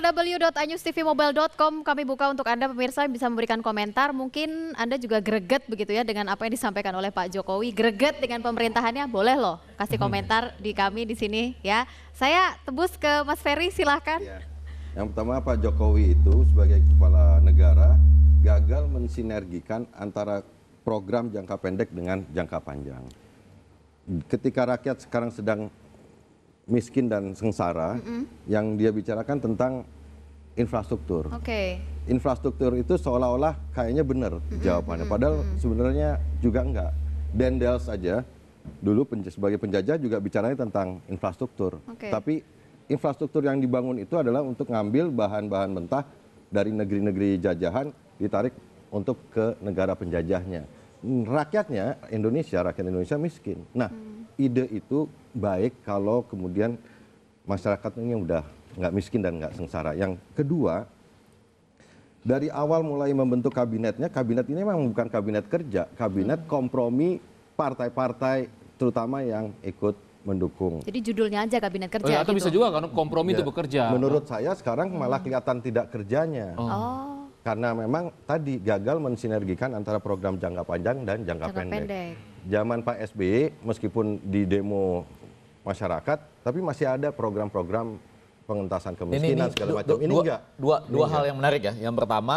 www.anewstvmobile.com kami buka untuk Anda pemirsa yang bisa memberikan komentar. Mungkin Anda juga greget begitu ya dengan apa yang disampaikan oleh Pak Jokowi. Greget dengan pemerintahannya boleh loh kasih komentar hmm. di kami di sini ya. Saya tebus ke Mas Ferry silahkan. Ya. Yang pertama Pak Jokowi itu sebagai kepala negara gagal mensinergikan antara program jangka pendek dengan jangka panjang. Ketika rakyat sekarang sedang miskin dan sengsara yang dia bicarakan tentang infrastruktur. Oke. Okay. Infrastruktur itu seolah-olah kayaknya benar jawabannya padahal sebenarnya juga enggak. Dendels aja dulu penj sebagai penjajah juga bicaranya tentang infrastruktur. Okay. Tapi infrastruktur yang dibangun itu adalah untuk ngambil bahan-bahan mentah dari negeri-negeri jajahan ditarik untuk ke negara penjajahnya. Rakyatnya Indonesia, rakyat Indonesia miskin. Nah, mm ide itu baik kalau kemudian masyarakatnya udah nggak miskin dan nggak sengsara. Yang kedua, dari awal mulai membentuk kabinetnya, kabinet ini memang bukan kabinet kerja, kabinet hmm. kompromi partai-partai terutama yang ikut mendukung. Jadi judulnya aja kabinet kerja. Oh, ya, atau gitu. bisa juga kan kompromi ya, itu iya. bekerja. Menurut saya sekarang malah kelihatan tidak kerjanya. Oh. oh. Karena memang tadi gagal mensinergikan antara program jangka panjang dan jangka, jangka pendek. pendek zaman Pak SBY meskipun di demo masyarakat, tapi masih ada program-program pengentasan kemiskinan ini, ini, segala macam. Du, ini dua, enggak. Dua, dua ini hal yang menarik ya. Yang pertama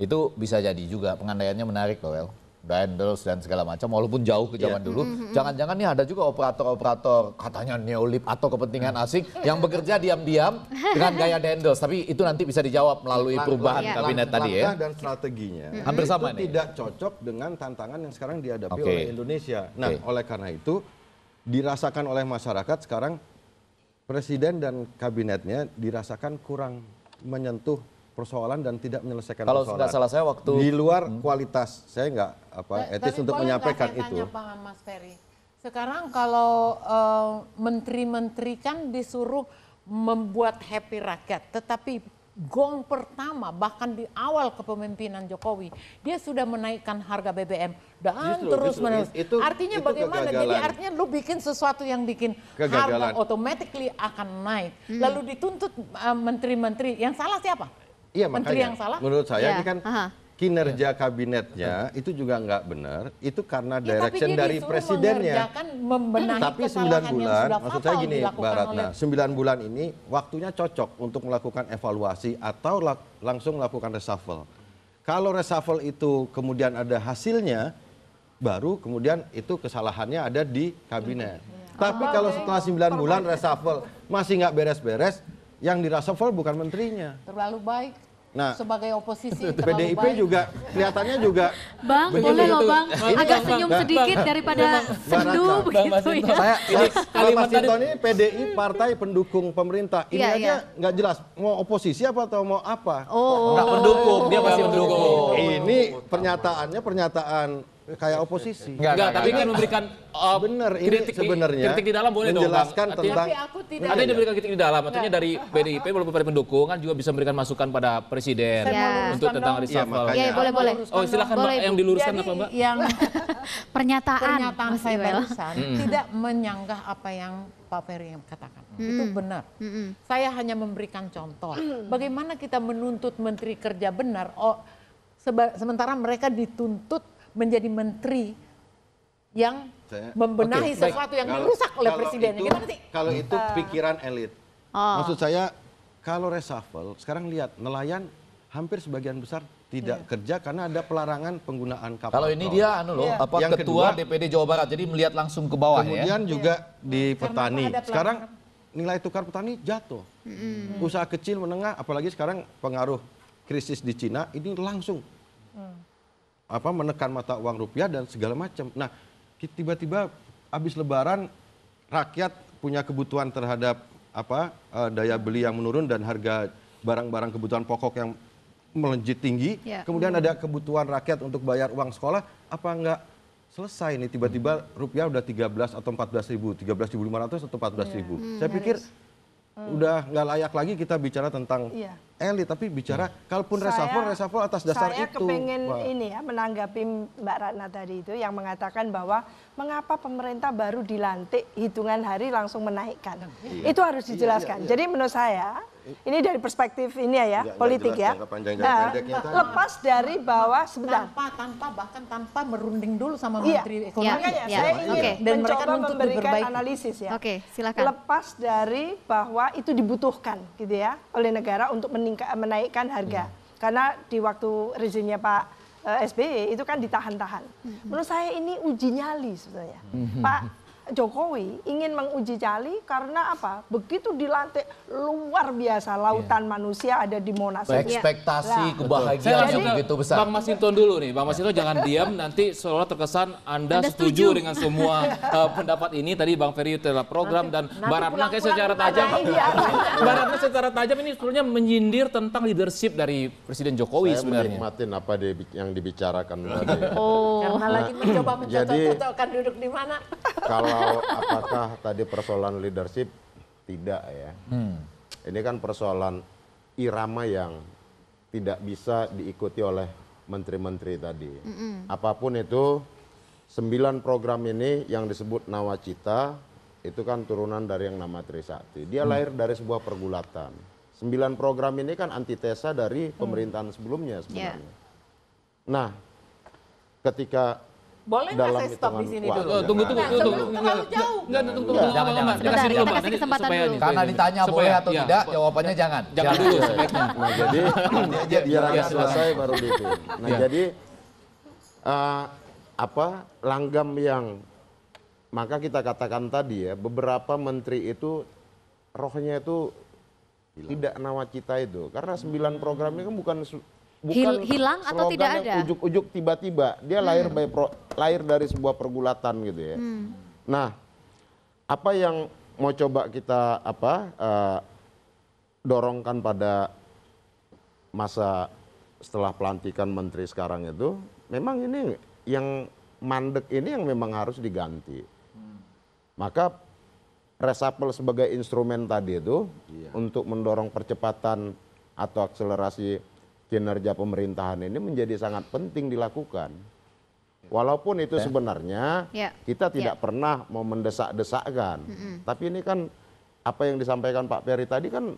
itu bisa jadi juga pengandaiannya menarik loh, well. Bendels dan segala macam walaupun jauh ke iya. zaman yeah. dulu. Mm-hmm. Jangan-jangan mm -hmm. nih ada juga operator-operator katanya neolib atau kepentingan asing mm-hmm. yang bekerja diam-diam dengan gaya Dendels. Tapi itu nanti bisa dijawab melalui perubahan yeah. kabinet tadi ya. dan strateginya mm -hmm. hampir sama itu nih. tidak cocok dengan tantangan yang sekarang dihadapi okay. oleh Indonesia. Nah, okay. oleh karena itu dirasakan oleh masyarakat sekarang presiden dan kabinetnya dirasakan kurang menyentuh persoalan dan tidak menyelesaikan Kalau persoalan. Kalau salah saya waktu di luar hmm. kualitas, saya nggak apa ba etis tapi untuk menyampaikan saya itu. Tanya Pak Mas Ferry. Sekarang kalau eh, menteri-menteri uh, kan disuruh membuat happy rakyat, tetapi gong pertama bahkan di awal kepemimpinan Jokowi dia sudah menaikkan harga BBM dan justru, terus justru. menerus itu, artinya itu bagaimana kegagalan. jadi artinya lu bikin sesuatu yang bikin kegagalan. harga otomatis akan naik hmm. lalu dituntut eh, menteri-menteri uh, menteri -menteri. yang salah siapa iya, makanya, yang salah. Menurut saya yeah. ini kan Aha. kinerja iya. kabinetnya itu juga nggak benar. Itu karena ya, direction dari presidennya. Tapi sembilan bulan, maksud saya gini Mbak Ratna, oleh... 9 bulan ini waktunya cocok untuk melakukan evaluasi atau lak, langsung melakukan reshuffle. Kalau reshuffle itu kemudian ada hasilnya, baru kemudian itu kesalahannya ada di kabinet. Hmm. Tapi oh, kalau setelah sembilan bulan reshuffle masih nggak beres-beres, yang dirasafel bukan menterinya. Terlalu baik. Nah, sebagai oposisi PDIP baik. juga kelihatannya juga Bang, boleh loh Bang, agak senyum bang, sedikit bang, daripada sendu begitu ya. Saya kalau Mas Sinton ini PDI partai pendukung pemerintah. Ini iya, aja iya. nggak iya. jelas mau oposisi apa atau mau apa. Oh, nggak mendukung dia pasti pendukung. Ini pernyataannya pernyataan kayak oposisi. Enggak, enggak, tapi kan memberikan uh, bener ini kritik sebenarnya kritik di dalam boleh menjelaskan dong, tentang tidak ada yang diberikan iya. kritik di dalam artinya dari PDIP walaupun pada pendukung kan juga bisa memberikan masukan pada presiden ya. untuk tentang reshuffle. Iya, ya, boleh boleh. Oh, silakan boleh, Mbak yang diluruskan Jadi, apa Mbak? Yang pernyataan pernyataan saya barusan tidak menyanggah apa yang Pak Ferry yang katakan. Mm. Itu benar. Mm -mm. Saya hanya memberikan contoh. Mm. Bagaimana kita menuntut Menteri Kerja benar, oh, sementara mereka dituntut menjadi menteri yang saya, membenahi okay, sesuatu baik. yang kalau, dirusak oleh kalau presiden. Ya itu, Gimana sih? Kalau itu eh. pikiran elit. Oh. Maksud saya kalau reshuffle sekarang lihat nelayan hampir sebagian besar tidak yeah. kerja karena ada pelarangan penggunaan kapal. Kalau ini dia anu loh, yeah. apa yang ketua kedua, DPD Jawa Barat jadi melihat langsung ke bawah kemudian ya. Kemudian juga yeah. di petani. Sekarang nilai tukar petani jatuh. Mm. Usaha kecil menengah apalagi sekarang pengaruh krisis di Cina ini langsung mm apa menekan mata uang rupiah dan segala macam. Nah, tiba-tiba habis lebaran rakyat punya kebutuhan terhadap apa uh, daya beli yang menurun dan harga barang-barang kebutuhan pokok yang melejit tinggi. Ya. Kemudian hmm. ada kebutuhan rakyat untuk bayar uang sekolah, apa enggak selesai ini tiba-tiba rupiah udah 13 atau 14 ribu, 13.500 atau 14 ribu. Ya. Hmm, Saya pikir harus. Hmm. udah nggak layak lagi kita bicara tentang iya elit tapi bicara hmm. kalaupun reshuffle reshuffle atas dasar saya itu. Saya kepengen Wah. ini ya menanggapi Mbak Ratna tadi itu yang mengatakan bahwa mengapa pemerintah baru dilantik hitungan hari langsung menaikkan. Iya. Itu harus dijelaskan. Iya, iya, iya. Jadi menurut saya ini dari perspektif ini ya, ya politik jelas, ya. Panjang, nah, lepas dari bahwa sebentar tanpa tanpa bahkan tanpa merunding dulu sama iya. menteri ekonomi. Iya, ya, ya. saya ingin okay. dan mencoba memberikan berbaik. analisis ya. Oke, okay, silakan. Lepas dari bahwa itu dibutuhkan gitu ya oleh negara untuk men meningkat menaikkan harga. Hmm. Karena di waktu rezimnya Pak eh, SBY e itu kan ditahan-tahan. Hmm. Menurut saya ini uji nyali sebenarnya. Hmm. Pak Jokowi ingin menguji cali karena apa? Begitu dilantik luar biasa lautan yeah. manusia ada di Monas. Ekspektasi yeah. kebahagiaan Saya begitu besar. Bang Masinton dulu nih, Bang Masinton jangan diam nanti seolah terkesan Anda, anda setuju, setuju dengan semua uh, pendapat ini tadi Bang Ferry telah program nanti, dan Baratna Mbak secara tajam. Ya? Baratna secara tajam ini sebenarnya menyindir tentang leadership dari Presiden Jokowi Saya sebenarnya. Menikmatin apa yang dibicarakan tadi. Oh, karena lagi mencoba mencontoh duduk di mana kalau apakah tadi persoalan leadership tidak ya. Hmm. Ini kan persoalan irama yang tidak bisa diikuti oleh menteri-menteri tadi. -hmm. Apapun itu, sembilan program ini yang disebut Nawacita itu kan turunan dari yang nama Trisakti. Dia hmm. lahir dari sebuah pergulatan. Sembilan program ini kan antitesa dari pemerintahan sebelumnya mm. sebelumnya sebenarnya. Yeah. Nah, ketika boleh nggak saya stop di sini dulu? Tunggu, tunggu, tunggu. Sebelum terlalu jauh. Enggak, tunggu, tunggu. tunggu jangan. tunggu. Tunggu, tunggu, kesempatan dulu. Karena ditanya boleh atau iya. tidak, jawabannya jangan. Jangan dulu, tunggu, iya, iya. Nah, jadi, biar agak selesai baru itu. Nah, jadi, eh, apa, langgam yang, maka kita katakan tadi ya, beberapa menteri itu rohnya itu tidak nawacita itu. Karena sembilan program ini kan bukan bukan hilang atau tidak ada. Ujuk-ujuk tiba-tiba dia hmm. lahir by pro, lahir dari sebuah pergulatan gitu ya. Hmm. Nah, apa yang mau coba kita apa uh, dorongkan pada masa setelah pelantikan menteri sekarang itu, memang ini yang mandek ini yang memang harus diganti. Hmm. Maka resapel sebagai instrumen tadi itu iya. untuk mendorong percepatan atau akselerasi kinerja pemerintahan ini menjadi sangat penting dilakukan. Walaupun itu ya. sebenarnya ya. kita tidak ya. pernah mau mendesak-desakkan. Mm -hmm. Tapi ini kan apa yang disampaikan Pak Peri tadi kan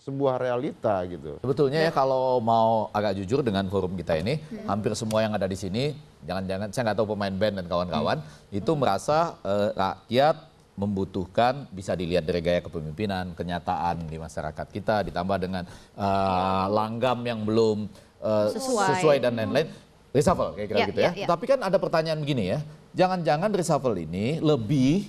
sebuah realita gitu. Sebetulnya ya, ya kalau mau agak jujur dengan forum kita ini, hmm. hampir semua yang ada di sini, jangan-jangan saya nggak tahu pemain band dan kawan-kawan, hmm. itu merasa eh, rakyat membutuhkan bisa dilihat dari gaya kepemimpinan, kenyataan di masyarakat kita ditambah dengan uh, langgam yang belum uh, sesuai. sesuai dan lain-lain. Reshuffle kayak kira ya, gitu ya. ya. ya. Tapi kan ada pertanyaan begini ya. Jangan-jangan reshuffle ini lebih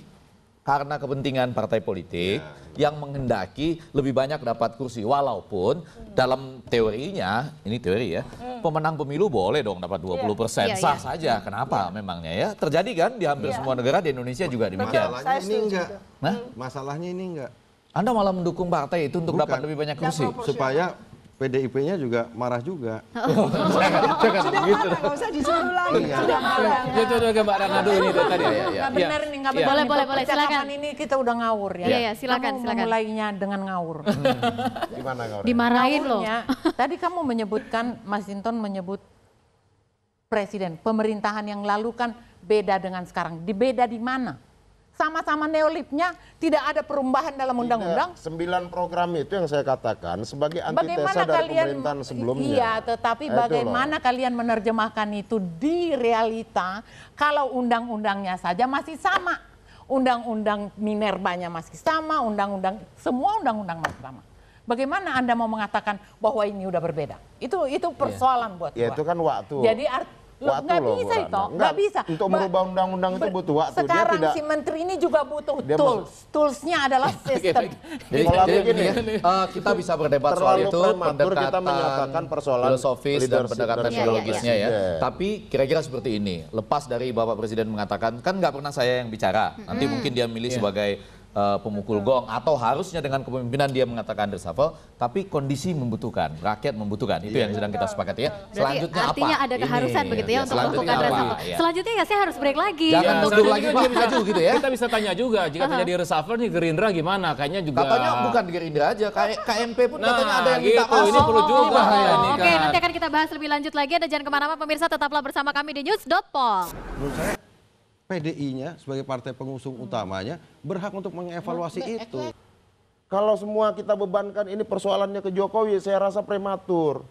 karena kepentingan partai politik ya. yang menghendaki lebih banyak dapat kursi walaupun hmm. dalam teorinya ini teori ya hmm. pemenang pemilu boleh dong dapat 20% puluh ya. persen ya, sah iya. saja kenapa iya. memangnya ya terjadi kan di hampir iya. semua negara di Indonesia juga demikian masalahnya ini enggak nah? masalahnya ini enggak Anda malah mendukung partai itu untuk Bukan. dapat lebih banyak kursi supaya PDIP-nya juga marah juga. Oh, oh, sudah gitu. marah, nggak usah disuruh iya. lagi. Sudah iya. marah. Ya, coba ke Mbak Ranado ini tadi ya. ya. benar ya. ini, nggak iya. Boleh, boleh, boleh. Silakan. ini kita udah ngawur ya. Iya, ya, silakan, kamu silakan. mulainya dengan ngawur. Hmm. Gimana ngawur? Dimarahin loh. Tadi kamu menyebutkan, Mas Dinton menyebut presiden, pemerintahan yang lalu kan beda dengan sekarang. Di beda di mana? sama-sama neolibnya tidak ada perubahan dalam undang-undang. Sembilan program itu yang saya katakan sebagai antitesa dari kalian, pemerintahan sebelumnya. Iya, tetapi Itulah. bagaimana kalian menerjemahkan itu di realita kalau undang-undangnya saja masih sama. Undang-undang Minerbanya masih sama, undang-undang semua undang-undang masih sama. Bagaimana Anda mau mengatakan bahwa ini udah berbeda? Itu itu iya. persoalan ya. buat ya, itu kan waktu. Jadi artinya waktu nggak loh, bisa itu nggak bisa untuk merubah undang-undang itu butuh waktu sekarang dia tidak... si menteri ini juga butuh tools toolsnya adalah sistem jadi, kalau begini uh, kita bisa berdebat soal itu pendekatan kita persoalan filosofis dan pendekatan ideologisnya ya tapi kira-kira seperti ini lepas dari bapak presiden mengatakan kan nggak pernah saya yang bicara nanti hmm. mungkin dia milih iya. sebagai uh, pemukul Betul. gong atau harusnya dengan kepemimpinan dia mengatakan reshuffle tapi kondisi membutuhkan rakyat membutuhkan itu yeah. yang sedang kita sepakati ya Berarti selanjutnya artinya apa ada keharusan Ini. begitu ya, ya untuk melakukan reshuffle ya. selanjutnya ya saya harus break lagi jangan ya, lagi dia bisa gitu ya kita bisa tanya juga jika terjadi reshuffle nih Gerindra gimana kayaknya juga katanya bukan Gerindra aja KMP pun nah, katanya ada yang kita gitu. ini perlu juga oh, ya, oh, oke kan. nanti akan kita bahas lebih lanjut lagi ada jangan kemana-mana pemirsa tetaplah bersama kami di news.pol menurut PDI-nya sebagai partai pengusung hmm. utamanya berhak untuk mengevaluasi itu. Kalau semua kita bebankan ini persoalannya ke Jokowi, saya rasa prematur.